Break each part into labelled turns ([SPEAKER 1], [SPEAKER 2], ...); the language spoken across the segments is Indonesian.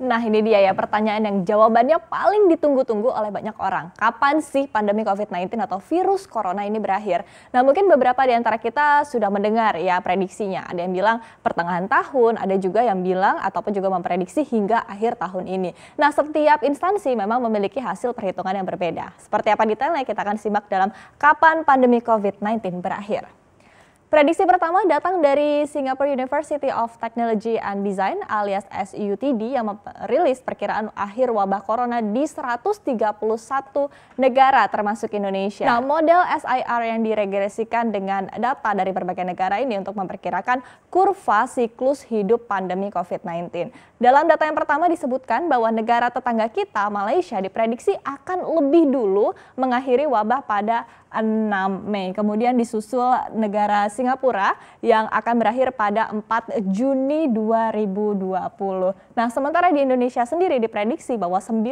[SPEAKER 1] Nah ini dia ya pertanyaan yang jawabannya paling ditunggu-tunggu oleh banyak orang. Kapan sih pandemi COVID-19 atau virus corona ini berakhir? Nah mungkin beberapa di antara kita sudah mendengar ya prediksinya. Ada yang bilang pertengahan tahun, ada juga yang bilang ataupun juga memprediksi hingga akhir tahun ini. Nah setiap instansi memang memiliki hasil perhitungan yang berbeda. Seperti apa detailnya kita akan simak dalam kapan pandemi COVID-19 berakhir. Prediksi pertama datang dari Singapore University of Technology and Design alias SUTD yang merilis perkiraan akhir wabah corona di 131 negara termasuk Indonesia. Nah, model SIR yang diregresikan dengan data dari berbagai negara ini untuk memperkirakan kurva siklus hidup pandemi COVID-19. Dalam data yang pertama disebutkan bahwa negara tetangga kita Malaysia diprediksi akan lebih dulu mengakhiri wabah pada 6 Mei. Kemudian disusul negara Singapura yang akan berakhir pada 4 Juni 2020. Nah, sementara di Indonesia sendiri diprediksi bahwa 9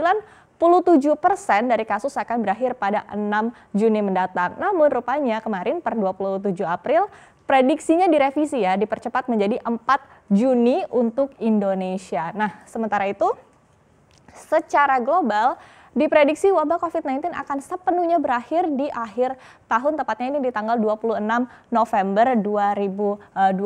[SPEAKER 1] persen dari kasus akan berakhir pada 6 Juni mendatang. Namun rupanya kemarin per 27 April prediksinya direvisi ya, dipercepat menjadi 4 Juni untuk Indonesia. Nah, sementara itu secara global Diprediksi wabah COVID-19 akan sepenuhnya berakhir di akhir tahun, tepatnya ini di tanggal 26 November 2020.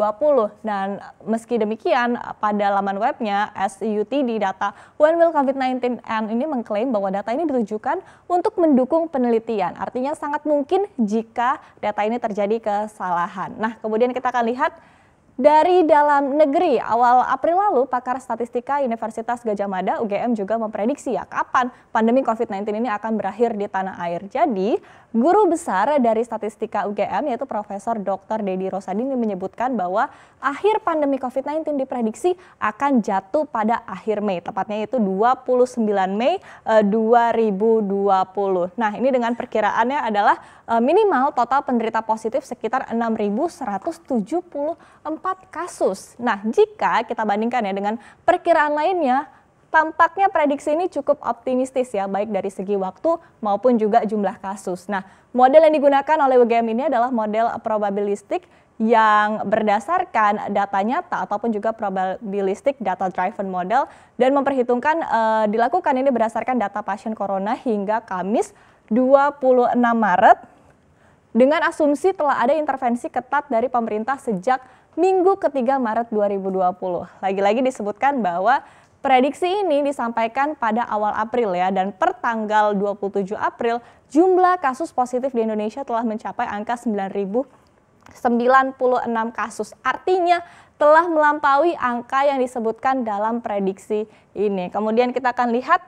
[SPEAKER 1] Dan meski demikian, pada laman webnya SUT di Data When Will COVID-19 End ini mengklaim bahwa data ini ditujukan untuk mendukung penelitian. Artinya sangat mungkin jika data ini terjadi kesalahan. Nah, kemudian kita akan lihat dari dalam negeri, awal April lalu pakar statistika Universitas Gajah Mada UGM juga memprediksi ya kapan pandemi COVID-19 ini akan berakhir di tanah air. Jadi, guru besar dari statistika UGM yaitu Profesor Dr. Dedi Rosadini menyebutkan bahwa akhir pandemi COVID-19 diprediksi akan jatuh pada akhir Mei, tepatnya itu 29 Mei 2020. Eh, nah, ini dengan perkiraannya adalah eh, minimal total penderita positif sekitar 6.174 kasus. Nah, jika kita bandingkan ya dengan perkiraan lainnya, tampaknya prediksi ini cukup optimistis ya, baik dari segi waktu maupun juga jumlah kasus. Nah, model yang digunakan oleh UGM ini adalah model probabilistik yang berdasarkan data nyata ataupun juga probabilistik data driven model dan memperhitungkan e, dilakukan ini berdasarkan data pasien corona hingga Kamis 26 Maret dengan asumsi telah ada intervensi ketat dari pemerintah sejak minggu ketiga Maret 2020. Lagi-lagi disebutkan bahwa Prediksi ini disampaikan pada awal April ya dan per tanggal 27 April jumlah kasus positif di Indonesia telah mencapai angka 9.096 kasus. Artinya telah melampaui angka yang disebutkan dalam prediksi ini. Kemudian kita akan lihat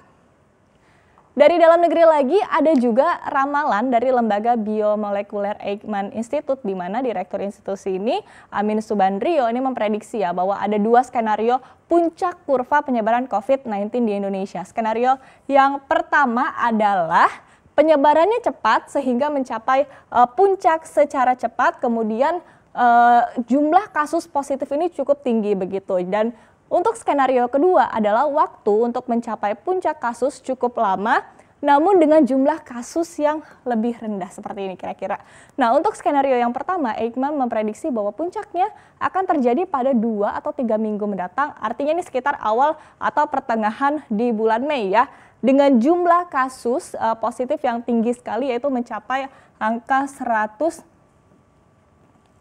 [SPEAKER 1] dari dalam negeri lagi ada juga ramalan dari lembaga biomolekuler Eichmann Institute di mana direktur institusi ini Amin Subandrio ini memprediksi ya bahwa ada dua skenario puncak kurva penyebaran COVID-19 di Indonesia. Skenario yang pertama adalah penyebarannya cepat sehingga mencapai uh, puncak secara cepat kemudian uh, jumlah kasus positif ini cukup tinggi begitu dan untuk skenario kedua adalah waktu untuk mencapai puncak kasus cukup lama, namun dengan jumlah kasus yang lebih rendah seperti ini kira-kira. Nah untuk skenario yang pertama, Eichmann memprediksi bahwa puncaknya akan terjadi pada 2 atau 3 minggu mendatang, artinya ini sekitar awal atau pertengahan di bulan Mei ya, dengan jumlah kasus uh, positif yang tinggi sekali yaitu mencapai angka 100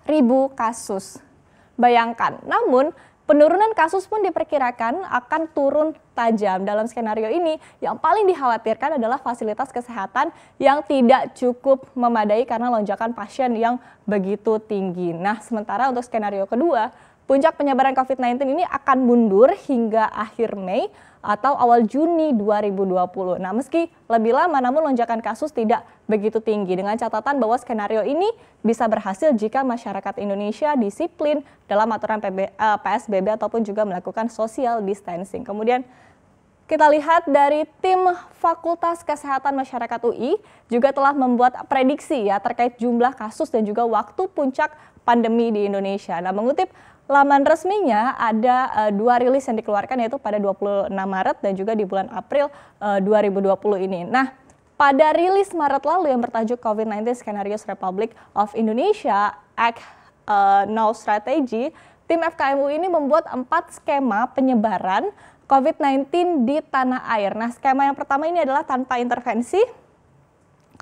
[SPEAKER 1] ribu kasus. Bayangkan, namun Penurunan kasus pun diperkirakan akan turun tajam. Dalam skenario ini, yang paling dikhawatirkan adalah fasilitas kesehatan yang tidak cukup memadai karena lonjakan pasien yang begitu tinggi. Nah, sementara untuk skenario kedua, Puncak penyebaran COVID-19 ini akan mundur hingga akhir Mei atau awal Juni 2020. Nah, meski lebih lama namun lonjakan kasus tidak begitu tinggi dengan catatan bahwa skenario ini bisa berhasil jika masyarakat Indonesia disiplin dalam aturan PSBB eh, ataupun juga melakukan social distancing. Kemudian kita lihat dari tim Fakultas Kesehatan Masyarakat UI juga telah membuat prediksi ya terkait jumlah kasus dan juga waktu puncak pandemi di Indonesia. Nah, mengutip laman resminya ada uh, dua rilis yang dikeluarkan yaitu pada 26 Maret dan juga di bulan April eh, uh, 2020 ini. Nah, pada rilis Maret lalu yang bertajuk COVID-19 Scenarios Republic of Indonesia Act uh, eh, Now Strategy, tim FKMU ini membuat empat skema penyebaran COVID-19 di tanah air. Nah, skema yang pertama ini adalah tanpa intervensi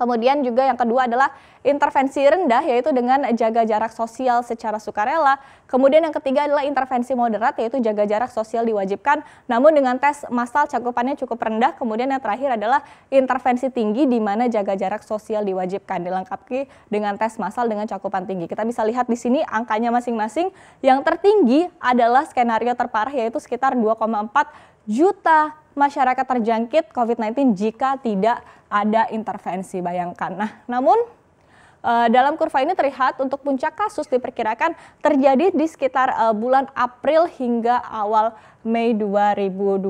[SPEAKER 1] Kemudian juga yang kedua adalah intervensi rendah yaitu dengan jaga jarak sosial secara sukarela. Kemudian yang ketiga adalah intervensi moderat yaitu jaga jarak sosial diwajibkan namun dengan tes massal cakupannya cukup rendah. Kemudian yang terakhir adalah intervensi tinggi di mana jaga jarak sosial diwajibkan dilengkapi dengan tes massal dengan cakupan tinggi. Kita bisa lihat di sini angkanya masing-masing yang tertinggi adalah skenario terparah yaitu sekitar 2,4 juta masyarakat terjangkit COVID-19 jika tidak ada intervensi. Bayangkan. Nah, namun Eh, dalam kurva ini terlihat untuk puncak kasus diperkirakan terjadi di sekitar uh, bulan April hingga awal Mei 2020.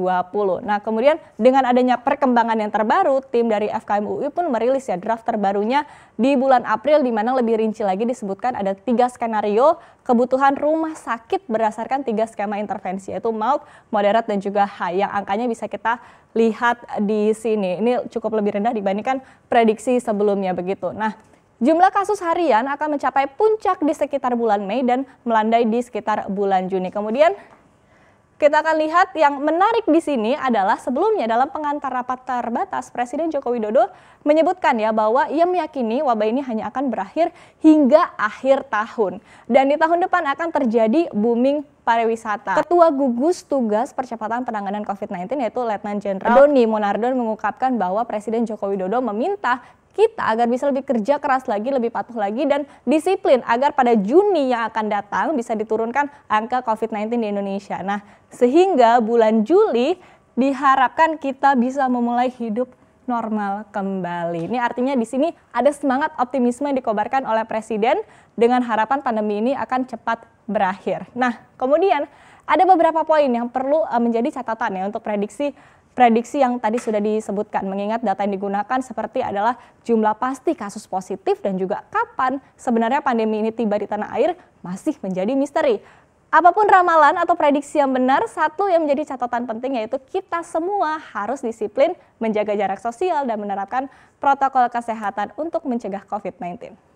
[SPEAKER 1] Nah, kemudian dengan adanya perkembangan yang terbaru, tim dari FKM UI pun merilis ya draft terbarunya di bulan April di mana lebih rinci lagi disebutkan ada tiga skenario kebutuhan rumah sakit berdasarkan tiga skema intervensi yaitu mild, moderat dan juga high yang angkanya bisa kita lihat di sini. Ini cukup lebih rendah dibandingkan prediksi sebelumnya begitu. Nah, Jumlah kasus harian akan mencapai puncak di sekitar bulan Mei dan melandai di sekitar bulan Juni. Kemudian kita akan lihat yang menarik di sini adalah sebelumnya dalam pengantar rapat terbatas Presiden Joko Widodo menyebutkan ya bahwa ia meyakini wabah ini hanya akan berakhir hingga akhir tahun dan di tahun depan akan terjadi booming pariwisata. Ketua gugus tugas percepatan penanganan COVID-19 yaitu Letnan Jenderal Doni Monardo mengungkapkan bahwa Presiden Joko Widodo meminta kita agar bisa lebih kerja keras lagi, lebih patuh lagi dan disiplin agar pada Juni yang akan datang bisa diturunkan angka COVID-19 di Indonesia. Nah, sehingga bulan Juli diharapkan kita bisa memulai hidup normal kembali. Ini artinya di sini ada semangat optimisme yang dikobarkan oleh Presiden dengan harapan pandemi ini akan cepat berakhir. Nah, kemudian ada beberapa poin yang perlu eh, menjadi catatan ya untuk prediksi prediksi yang tadi sudah disebutkan mengingat data yang digunakan seperti adalah jumlah pasti kasus positif dan juga kapan sebenarnya pandemi ini tiba di tanah air masih menjadi misteri. Apapun ramalan atau prediksi yang benar, satu yang menjadi catatan penting yaitu kita semua harus disiplin menjaga jarak sosial dan menerapkan protokol kesehatan untuk mencegah COVID-19.